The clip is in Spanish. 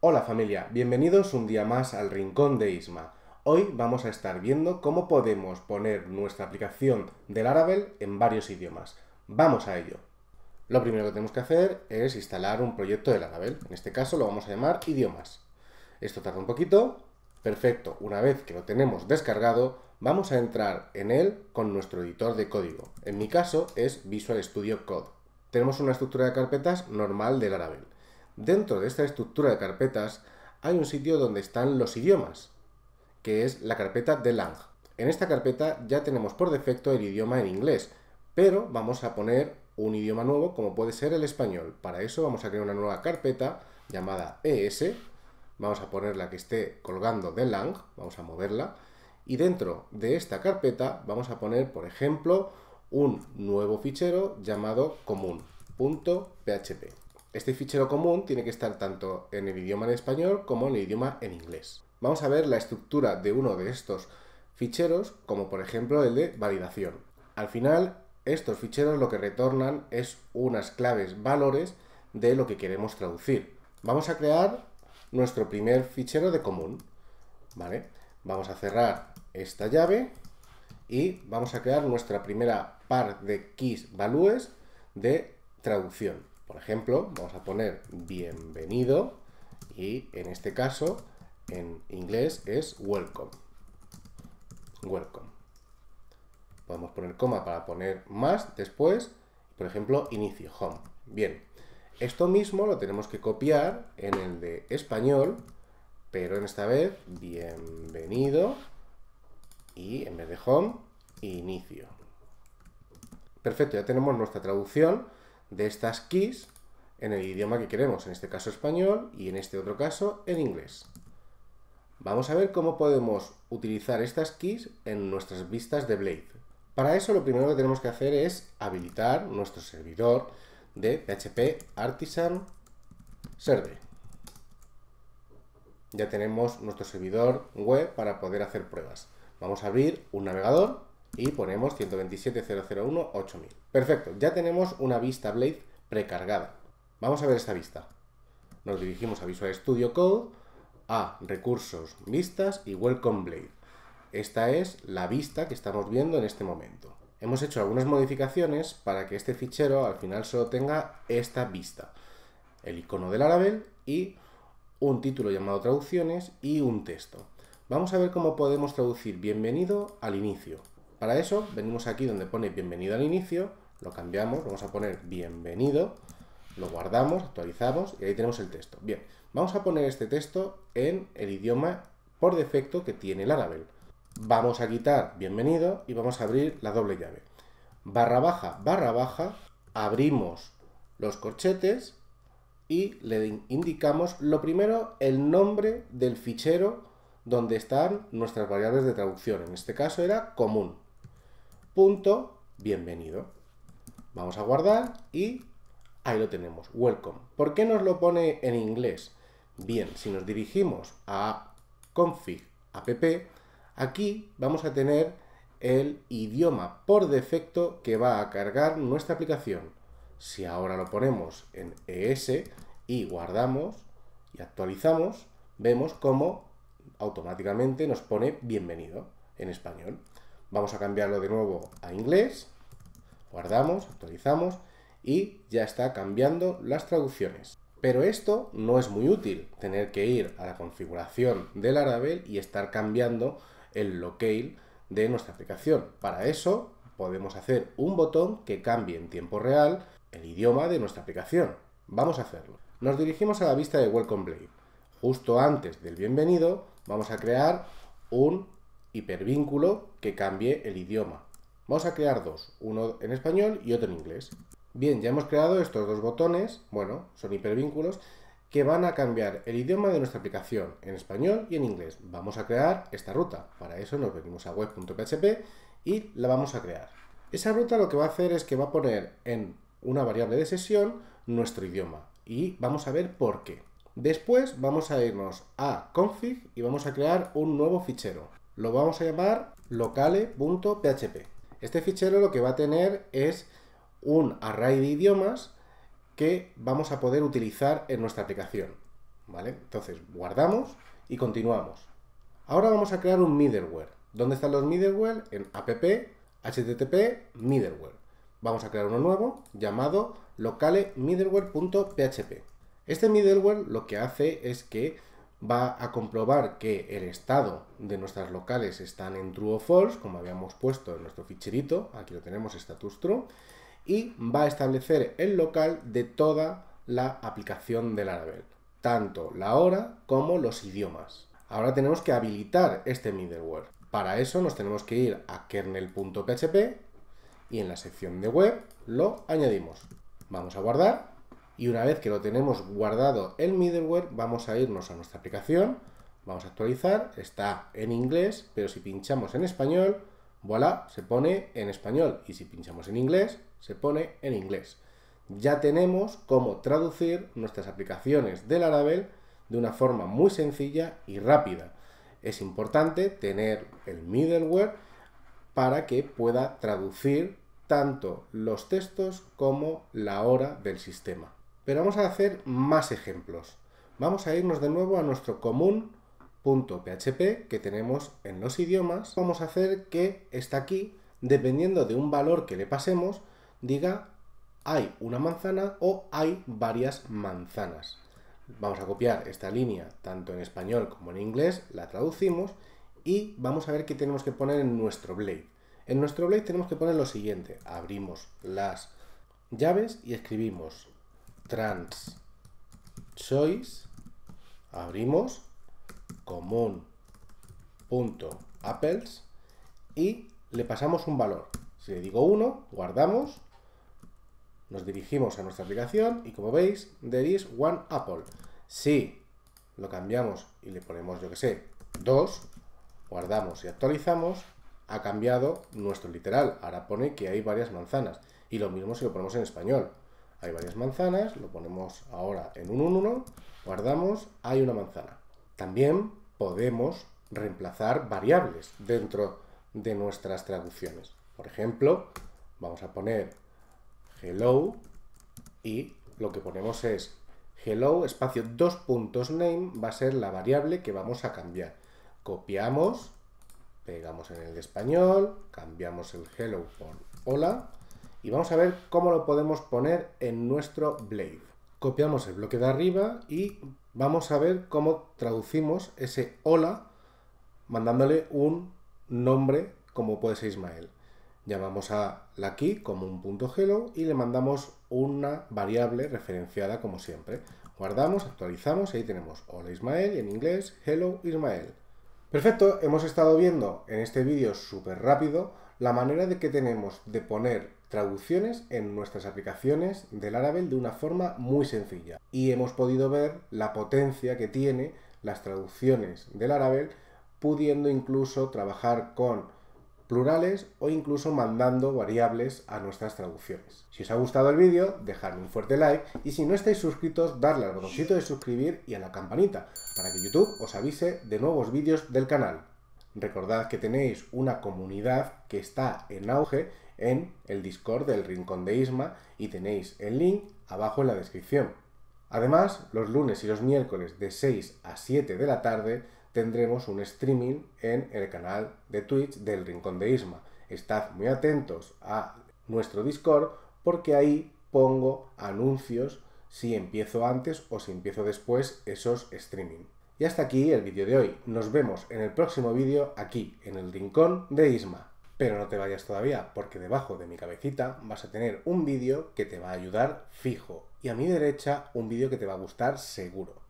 Hola familia, bienvenidos un día más al Rincón de Isma. Hoy vamos a estar viendo cómo podemos poner nuestra aplicación del Laravel en varios idiomas. Vamos a ello. Lo primero que tenemos que hacer es instalar un proyecto de Laravel. En este caso lo vamos a llamar idiomas. Esto tarda un poquito. Perfecto, una vez que lo tenemos descargado, vamos a entrar en él con nuestro editor de código. En mi caso es Visual Studio Code. Tenemos una estructura de carpetas normal de Laravel. Dentro de esta estructura de carpetas hay un sitio donde están los idiomas, que es la carpeta de Lang. En esta carpeta ya tenemos por defecto el idioma en inglés, pero vamos a poner un idioma nuevo como puede ser el español. Para eso vamos a crear una nueva carpeta llamada ES, vamos a poner la que esté colgando de Lang, vamos a moverla, y dentro de esta carpeta vamos a poner, por ejemplo, un nuevo fichero llamado común.php. Este fichero común tiene que estar tanto en el idioma en español como en el idioma en inglés. Vamos a ver la estructura de uno de estos ficheros, como por ejemplo el de validación. Al final, estos ficheros lo que retornan es unas claves valores de lo que queremos traducir. Vamos a crear nuestro primer fichero de común. ¿vale? Vamos a cerrar esta llave y vamos a crear nuestra primera par de keys values de traducción. Por ejemplo, vamos a poner bienvenido y en este caso en inglés es welcome. Welcome. Podemos poner coma para poner más después, por ejemplo, inicio, home. Bien, esto mismo lo tenemos que copiar en el de español, pero en esta vez bienvenido y en vez de home, inicio. Perfecto, ya tenemos nuestra traducción de estas keys en el idioma que queremos, en este caso español y en este otro caso en inglés. Vamos a ver cómo podemos utilizar estas keys en nuestras vistas de Blade. Para eso lo primero que tenemos que hacer es habilitar nuestro servidor de PHP Artisan Server. Ya tenemos nuestro servidor web para poder hacer pruebas. Vamos a abrir un navegador y ponemos 127.0.0.1.8.000 Perfecto, ya tenemos una vista Blade precargada. Vamos a ver esta vista. Nos dirigimos a Visual Studio Code, a Recursos, Vistas y Welcome Blade. Esta es la vista que estamos viendo en este momento. Hemos hecho algunas modificaciones para que este fichero al final solo tenga esta vista. El icono del Laravel y un título llamado traducciones y un texto. Vamos a ver cómo podemos traducir bienvenido al inicio. Para eso venimos aquí donde pone bienvenido al inicio, lo cambiamos, vamos a poner bienvenido, lo guardamos, actualizamos y ahí tenemos el texto. Bien, vamos a poner este texto en el idioma por defecto que tiene Arabel. Vamos a quitar bienvenido y vamos a abrir la doble llave. Barra baja, barra baja, abrimos los corchetes y le indicamos lo primero el nombre del fichero donde están nuestras variables de traducción. En este caso era común punto bienvenido. Vamos a guardar y ahí lo tenemos, welcome. ¿Por qué nos lo pone en inglés? Bien, si nos dirigimos a config app, aquí vamos a tener el idioma por defecto que va a cargar nuestra aplicación. Si ahora lo ponemos en ES y guardamos y actualizamos, vemos cómo automáticamente nos pone bienvenido en español. Vamos a cambiarlo de nuevo a inglés. Guardamos, actualizamos y ya está cambiando las traducciones. Pero esto no es muy útil, tener que ir a la configuración del Laravel y estar cambiando el locale de nuestra aplicación. Para eso podemos hacer un botón que cambie en tiempo real el idioma de nuestra aplicación. Vamos a hacerlo. Nos dirigimos a la vista de Welcome Blade. Justo antes del bienvenido vamos a crear un hipervínculo que cambie el idioma. Vamos a crear dos, uno en español y otro en inglés. Bien, ya hemos creado estos dos botones, bueno, son hipervínculos, que van a cambiar el idioma de nuestra aplicación en español y en inglés. Vamos a crear esta ruta. Para eso nos venimos a web.php y la vamos a crear. Esa ruta lo que va a hacer es que va a poner en una variable de sesión nuestro idioma y vamos a ver por qué. Después vamos a irnos a config y vamos a crear un nuevo fichero. Lo vamos a llamar locale.php. Este fichero lo que va a tener es un array de idiomas que vamos a poder utilizar en nuestra aplicación. ¿Vale? Entonces, guardamos y continuamos. Ahora vamos a crear un middleware. ¿Dónde están los middleware? En app, http, middleware. Vamos a crear uno nuevo llamado locale Este middleware lo que hace es que va a comprobar que el estado de nuestras locales están en true o false, como habíamos puesto en nuestro ficherito, aquí lo tenemos, status true, y va a establecer el local de toda la aplicación de Laravel, tanto la hora como los idiomas. Ahora tenemos que habilitar este middleware. Para eso nos tenemos que ir a kernel.php y en la sección de web lo añadimos. Vamos a guardar y una vez que lo tenemos guardado el middleware, vamos a irnos a nuestra aplicación, vamos a actualizar, está en inglés, pero si pinchamos en español, voilà, se pone en español y si pinchamos en inglés, se pone en inglés. Ya tenemos cómo traducir nuestras aplicaciones de Laravel de una forma muy sencilla y rápida. Es importante tener el middleware para que pueda traducir tanto los textos como la hora del sistema. Pero vamos a hacer más ejemplos. Vamos a irnos de nuevo a nuestro común.php que tenemos en los idiomas. Vamos a hacer que está aquí, dependiendo de un valor que le pasemos, diga hay una manzana o hay varias manzanas. Vamos a copiar esta línea tanto en español como en inglés, la traducimos y vamos a ver qué tenemos que poner en nuestro blade. En nuestro blade tenemos que poner lo siguiente, abrimos las llaves y escribimos trans choice, abrimos, común punto apples y le pasamos un valor. Si le digo 1, guardamos, nos dirigimos a nuestra aplicación y como veis, there is one apple. Si lo cambiamos y le ponemos, yo que sé, 2, guardamos y actualizamos, ha cambiado nuestro literal. Ahora pone que hay varias manzanas. Y lo mismo si lo ponemos en español hay varias manzanas, lo ponemos ahora en un 1, guardamos, hay una manzana. También podemos reemplazar variables dentro de nuestras traducciones. Por ejemplo, vamos a poner hello y lo que ponemos es hello espacio dos puntos name va a ser la variable que vamos a cambiar. Copiamos, pegamos en el español, cambiamos el hello por hola y vamos a ver cómo lo podemos poner en nuestro Blade. Copiamos el bloque de arriba y vamos a ver cómo traducimos ese hola mandándole un nombre como puede ser Ismael. Llamamos a la key como un punto hello y le mandamos una variable referenciada como siempre. Guardamos, actualizamos y ahí tenemos hola Ismael y en inglés hello Ismael. Perfecto, hemos estado viendo en este vídeo súper rápido la manera de que tenemos de poner traducciones en nuestras aplicaciones del árabe de una forma muy sencilla. Y hemos podido ver la potencia que tiene las traducciones del árabe, pudiendo incluso trabajar con plurales o incluso mandando variables a nuestras traducciones. Si os ha gustado el vídeo, dejadme un fuerte like y si no estáis suscritos, darle al botoncito de suscribir y a la campanita para que YouTube os avise de nuevos vídeos del canal. Recordad que tenéis una comunidad que está en auge en el Discord del Rincón de Isma y tenéis el link abajo en la descripción. Además, los lunes y los miércoles de 6 a 7 de la tarde tendremos un streaming en el canal de Twitch del Rincón de Isma. Estad muy atentos a nuestro Discord porque ahí pongo anuncios si empiezo antes o si empiezo después esos streaming. Y hasta aquí el vídeo de hoy. Nos vemos en el próximo vídeo aquí, en el rincón de Isma. Pero no te vayas todavía, porque debajo de mi cabecita vas a tener un vídeo que te va a ayudar fijo. Y a mi derecha un vídeo que te va a gustar seguro.